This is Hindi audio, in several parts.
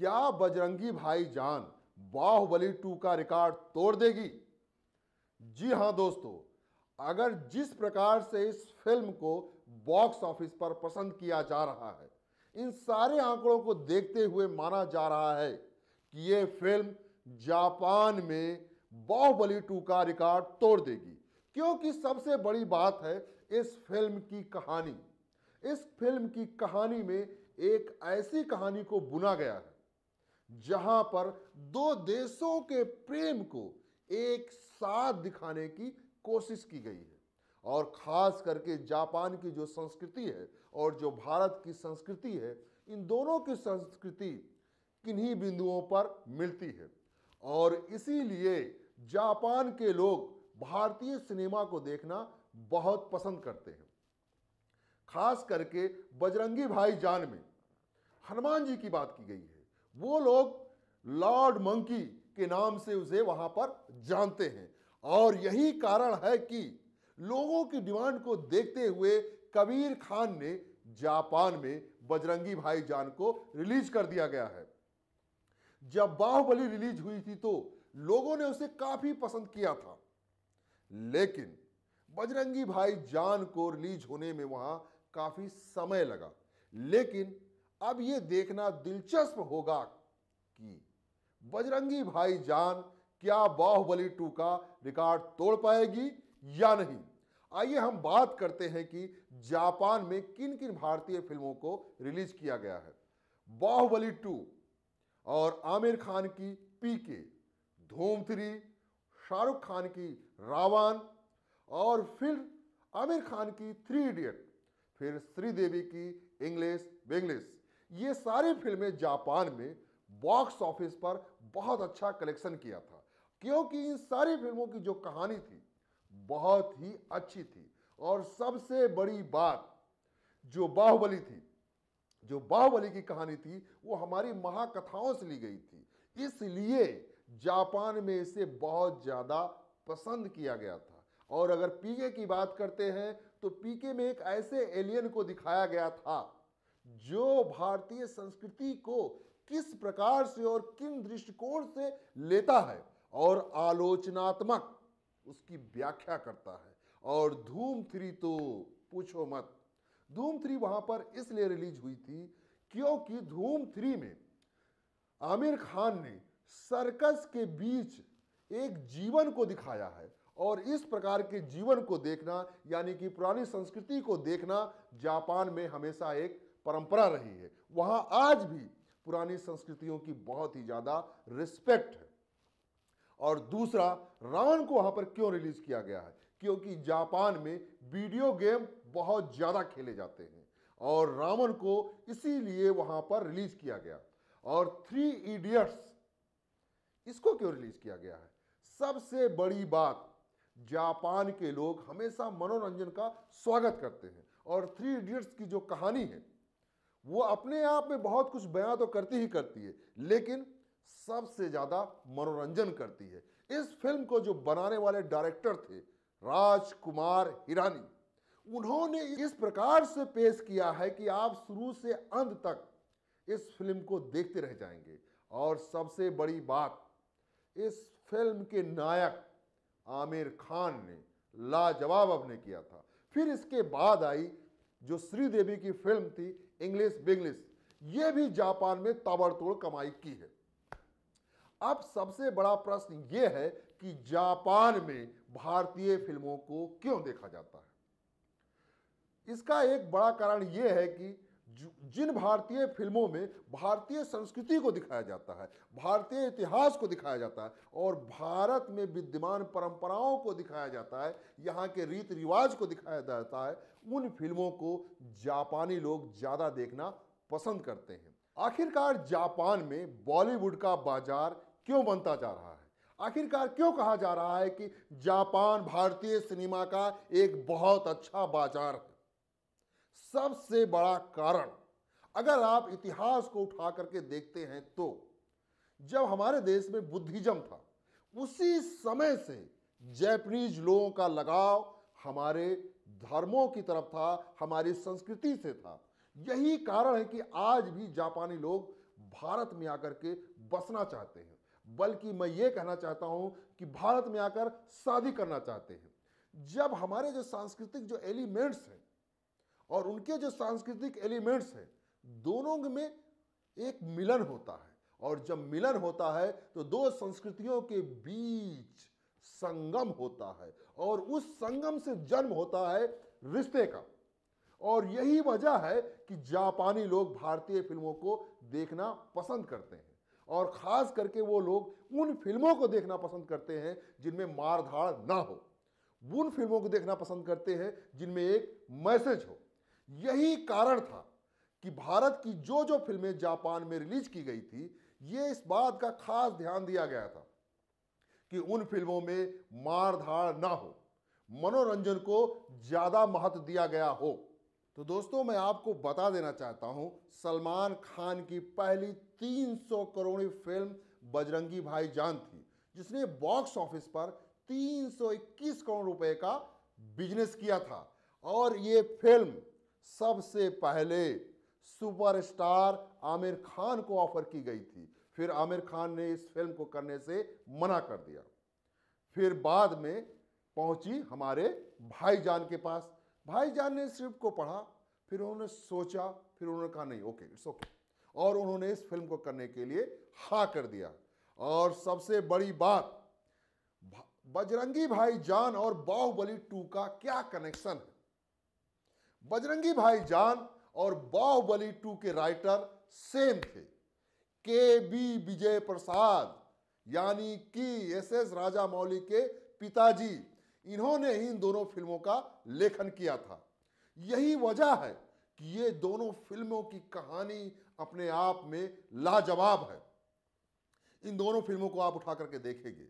क्या बजरंगी भाई जान बाहुबली टू का रिकॉर्ड तोड़ देगी जी हाँ दोस्तों अगर जिस प्रकार से इस फिल्म को बॉक्स ऑफिस पर पसंद किया जा रहा है इन सारे आंकड़ों को देखते हुए माना जा रहा है कि ये फिल्म जापान में बाहुबली टू का रिकॉर्ड तोड़ देगी क्योंकि सबसे बड़ी बात है इस फिल्म की कहानी इस फिल्म की कहानी में एक ऐसी कहानी को बुना गया है जहां पर दो देशों के प्रेम को एक साथ दिखाने की कोशिश की गई है और खास करके जापान की जो संस्कृति है और जो भारत की संस्कृति है इन दोनों की संस्कृति किन्हीं बिंदुओं पर मिलती है और इसीलिए जापान के लोग भारतीय सिनेमा को देखना बहुत पसंद करते हैं खास करके बजरंगी भाई जान में हनुमान जी की बात की गई है वो लोग लॉर्ड मंकी के नाम से उसे वहां पर जानते हैं और यही कारण है कि लोगों की डिमांड को देखते हुए कबीर खान ने जापान में बजरंगी भाई जान को रिलीज कर दिया गया है जब बाहुबली रिलीज हुई थी तो लोगों ने उसे काफी पसंद किया था लेकिन बजरंगी भाई जान को रिलीज होने में वहां काफी समय लगा लेकिन अब ये देखना दिलचस्प होगा कि बजरंगी भाई जान क्या बाहुबली टू का रिकॉर्ड तोड़ पाएगी या नहीं आइए हम बात करते हैं कि जापान में किन किन भारतीय फिल्मों को रिलीज किया गया है बाहुबली टू और आमिर खान की पीके धूम थ्री शाहरुख खान की रावण और फिर आमिर खान की थ्री इडियट फिर श्रीदेवी की इंग्लिश बेंग्लिश ये सारी फिल्में जापान में बॉक्स ऑफिस पर बहुत अच्छा कलेक्शन किया था क्योंकि इन सारी फिल्मों की जो कहानी थी बहुत ही अच्छी थी और सबसे बड़ी बात जो बाहुबली थी जो बाहुबली की कहानी थी वो हमारी महाकथाओं से ली गई थी इसलिए जापान में इसे बहुत ज़्यादा पसंद किया गया था और अगर पीके की बात करते हैं तो पीके में एक ऐसे एलियन को दिखाया गया था जो भारतीय संस्कृति को किस प्रकार से और किन दृष्टिकोण से लेता है और आलोचनात्मक उसकी व्याख्या करता है और धूम थ्री तो पूछो मत धूम थ्री वहां पर इसलिए रिलीज हुई थी क्योंकि धूम थ्री में आमिर खान ने सर्कस के बीच एक जीवन को दिखाया है और इस प्रकार के जीवन को देखना यानी कि पुरानी संस्कृति को देखना जापान में हमेशा एक परंपरा रही है वहां आज भी पुरानी संस्कृतियों की बहुत ही ज़्यादा रिस्पेक्ट है और दूसरा रावण को वहां पर क्यों रिलीज किया गया है क्योंकि जापान में वीडियो गेम बहुत ज़्यादा खेले जाते हैं और रावण को इसीलिए वहां पर रिलीज किया गया और थ्री इडियट्स इसको क्यों रिलीज किया गया है सबसे बड़ी बात जापान के लोग हमेशा मनोरंजन का स्वागत करते हैं और थ्री इडियट्स की जो कहानी है वो अपने आप में बहुत कुछ बयां तो करती ही करती है लेकिन सबसे ज़्यादा मनोरंजन करती है इस फिल्म को जो बनाने वाले डायरेक्टर थे राजकुमार हिरानी उन्होंने इस प्रकार से पेश किया है कि आप शुरू से अंत तक इस फिल्म को देखते रह जाएंगे और सबसे बड़ी बात इस फिल्म के नायक आमिर खान ने लाजवाब अपने किया था फिर इसके बाद आई जो श्रीदेवी की फिल्म थी इंग्लिश बिंग्लिश ये भी जापान में ताबड़तोड़ कमाई की है अब सबसे बड़ा प्रश्न यह है कि जापान में भारतीय फिल्मों को क्यों देखा जाता है इसका एक बड़ा कारण यह है कि जिन भारतीय फिल्मों में भारतीय संस्कृति को दिखाया जाता है भारतीय इतिहास को दिखाया जाता है और भारत में विद्यमान परंपराओं को दिखाया जाता है यहाँ के रीति रिवाज को दिखाया जाता है उन फिल्मों को जापानी लोग ज़्यादा देखना पसंद करते हैं आखिरकार जापान में बॉलीवुड का बाजार क्यों बनता जा रहा है आखिरकार क्यों कहा जा रहा है कि जापान भारतीय सिनेमा का एक बहुत अच्छा बाजार है सबसे बड़ा कारण अगर आप इतिहास को उठा करके देखते हैं तो जब हमारे देश में बुद्धिज्म था उसी समय से जैपनीज लोगों का लगाव हमारे धर्मों की तरफ था हमारी संस्कृति से था यही कारण है कि आज भी जापानी लोग भारत में आकर के बसना चाहते हैं बल्कि मैं ये कहना चाहता हूं कि भारत में आकर शादी करना चाहते हैं जब हमारे जो सांस्कृतिक जो एलिमेंट्स हैं और उनके जो सांस्कृतिक एलिमेंट्स हैं दोनों में एक मिलन होता है और जब मिलन होता है तो दो संस्कृतियों के बीच संगम होता है और उस संगम से जन्म होता है रिश्ते का और यही वजह है कि जापानी लोग भारतीय फिल्मों को देखना पसंद करते हैं और ख़ास करके वो लोग उन फिल्मों को देखना पसंद करते हैं जिनमें मार धाड़ ना हो उन फिल्मों को देखना पसंद करते हैं जिनमें एक मैसेज हो यही कारण था कि भारत की जो जो फिल्में जापान में रिलीज की गई थी ये इस बात का खास ध्यान दिया गया था कि उन फिल्मों में मार धाड़ ना हो मनोरंजन को ज़्यादा महत्व दिया गया हो तो दोस्तों मैं आपको बता देना चाहता हूं सलमान खान की पहली 300 करोड़ी फिल्म बजरंगी भाई जान थी जिसने बॉक्स ऑफिस पर 321 करोड़ रुपए का बिजनेस किया था और ये फिल्म सबसे पहले सुपरस्टार आमिर खान को ऑफर की गई थी फिर आमिर खान ने इस फिल्म को करने से मना कर दिया फिर बाद में पहुंची हमारे भाईजान के पास भाईजान ने स्क्रिप्ट को पढ़ा फिर उन्होंने सोचा फिर उन्होंने कहा नहीं ओके इट्स ओके और उन्होंने इस फिल्म को करने के लिए हा कर दिया और सबसे बड़ी बात बजरंगी भाईजान और बाहुबली टू का क्या कनेक्शन है बजरंगी भाई जान और बाहुबली टू के राइटर सेम थे के बी विजय प्रसाद यानी कि एस एस राजा मौली के पिताजी इन्होंने ही इन दोनों फिल्मों का लेखन किया था यही वजह है कि ये दोनों फिल्मों की कहानी अपने आप में लाजवाब है इन दोनों फिल्मों को आप उठा करके देखेंगे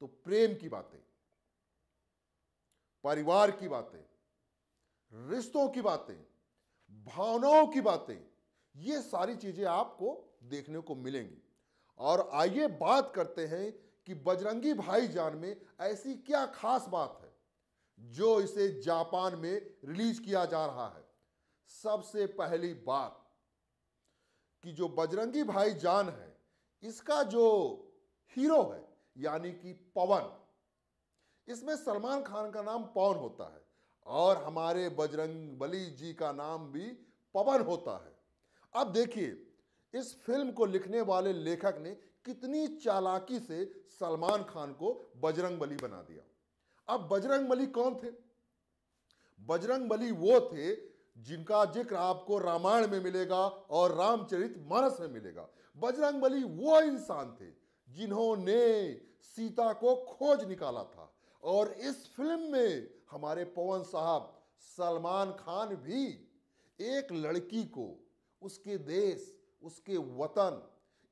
तो प्रेम की बातें परिवार की बातें रिश्तों की बातें भावनाओं की बातें ये सारी चीज़ें आपको देखने को मिलेंगी और आइए बात करते हैं कि बजरंगी भाईजान में ऐसी क्या खास बात है जो इसे जापान में रिलीज किया जा रहा है सबसे पहली बात कि जो बजरंगी भाईजान है इसका जो हीरो है यानी कि पवन इसमें सलमान खान का नाम पवन होता है और हमारे बजरंग बली जी का नाम भी पवन होता है अब देखिए इस फिल्म को लिखने वाले लेखक ने कितनी चालाकी से सलमान खान को बजरंग बली बना दिया अब बजरंग बली कौन थे बजरंग बली वो थे जिनका जिक्र आपको रामायण में मिलेगा और रामचरित मानस में मिलेगा बजरंग बली वो इंसान थे जिन्होंने सीता को खोज निकाला था और इस फिल्म में हमारे पवन साहब सलमान खान भी एक लड़की को उसके देश उसके वतन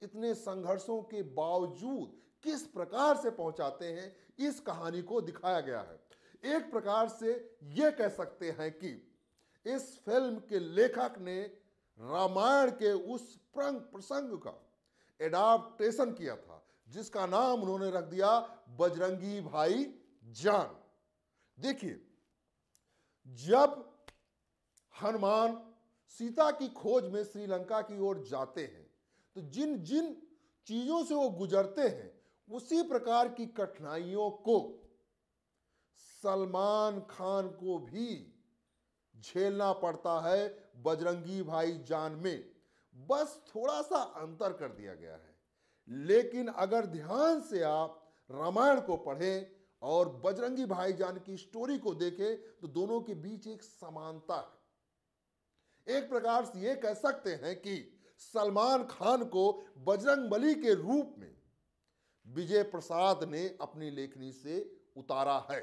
इतने संघर्षों के बावजूद किस प्रकार से पहुंचाते हैं इस कहानी को दिखाया गया है एक प्रकार से यह कह सकते हैं कि इस फिल्म के लेखक ने रामायण के उस प्रंग प्रसंग का एडाप्टेशन किया था जिसका नाम उन्होंने रख दिया बजरंगी भाई जान देखिए जब हनुमान सीता की खोज में श्रीलंका की ओर जाते हैं तो जिन जिन चीजों से वो गुजरते हैं उसी प्रकार की कठिनाइयों को सलमान खान को भी झेलना पड़ता है बजरंगी भाई जान में बस थोड़ा सा अंतर कर दिया गया है लेकिन अगर ध्यान से आप रामायण को पढ़ें और बजरंगी भाईजान की स्टोरी को देखें तो दोनों के बीच एक समानता है एक प्रकार से ये कह सकते हैं कि सलमान खान को बजरंग बली के रूप में विजय प्रसाद ने अपनी लेखनी से उतारा है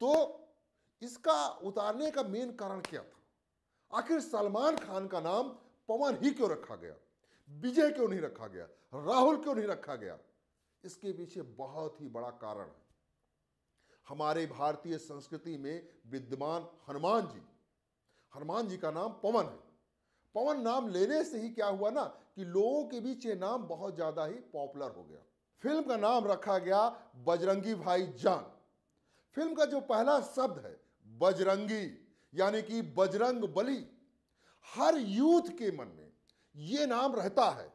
तो इसका उतारने का मेन कारण क्या था आखिर सलमान खान का नाम पवन ही क्यों रखा गया विजय क्यों नहीं रखा गया राहुल क्यों नहीं रखा गया इसके पीछे बहुत ही बड़ा कारण है हमारे भारतीय संस्कृति में विद्यमान हनुमान जी हनुमान जी का नाम पवन है पवन नाम लेने से ही क्या हुआ ना कि लोगों के बीच ये नाम बहुत ज़्यादा ही पॉपुलर हो गया फिल्म का नाम रखा गया बजरंगी भाई जान फिल्म का जो पहला शब्द है बजरंगी यानी कि बजरंग बली हर यूथ के मन में ये नाम रहता है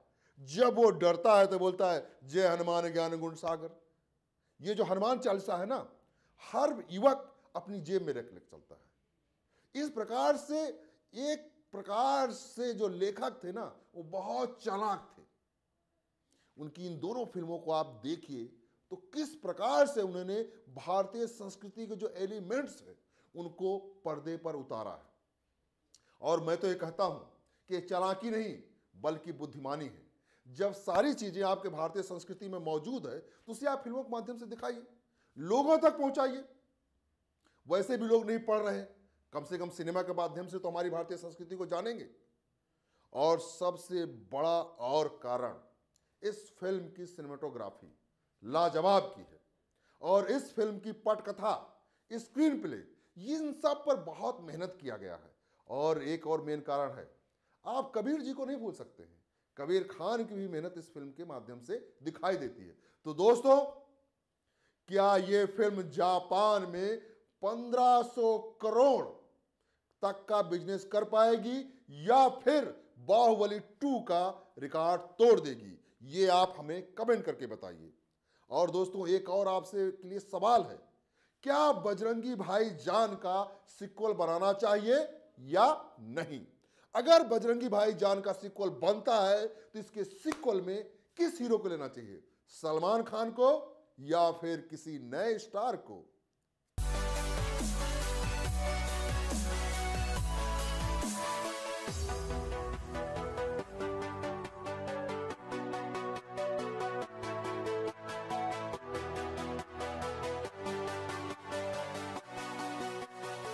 जब वो डरता है तो बोलता है जय हनुमान ज्ञान गुण सागर ये जो हनुमान चालीसा है ना हर युवक अपनी जेब में रख लेकर चलता है इस प्रकार से एक प्रकार से जो लेखक थे ना वो बहुत चालाक थे उनकी इन दोनों फिल्मों को आप देखिए तो किस प्रकार से उन्होंने भारतीय संस्कृति के जो एलिमेंट्स हैं उनको पर्दे पर उतारा है और मैं तो ये कहता हूं कि चालाकी नहीं बल्कि बुद्धिमानी है जब सारी चीजें आपके भारतीय संस्कृति में मौजूद है तो उसे आप फिल्मों के माध्यम से दिखाइए लोगों तक पहुंचाइए वैसे भी लोग नहीं पढ़ रहे कम से कम सिनेमा के माध्यम से तो हमारी भारतीय संस्कृति को जानेंगे और सबसे बड़ा और कारण इस फिल्म की सिनेमाटोग्राफी लाजवाब की है और इस फिल्म की पटकथा स्क्रीन प्ले इन सब पर बहुत मेहनत किया गया है और एक और मेन कारण है आप कबीर जी को नहीं भूल सकते हैं कबीर खान की भी मेहनत इस फिल्म के माध्यम से दिखाई देती है तो दोस्तों क्या ये फिल्म जापान में 1500 करोड़ तक का बिजनेस कर पाएगी या फिर बाहुबली टू का रिकॉर्ड तोड़ देगी ये आप हमें कमेंट करके बताइए और दोस्तों एक और आपसे के लिए सवाल है क्या बजरंगी भाई जान का सिक्वल बनाना चाहिए या नहीं अगर बजरंगी भाई जान का सिक्वल बनता है तो इसके सिक्वल में किस हीरो को लेना चाहिए सलमान खान को या फिर किसी नए स्टार को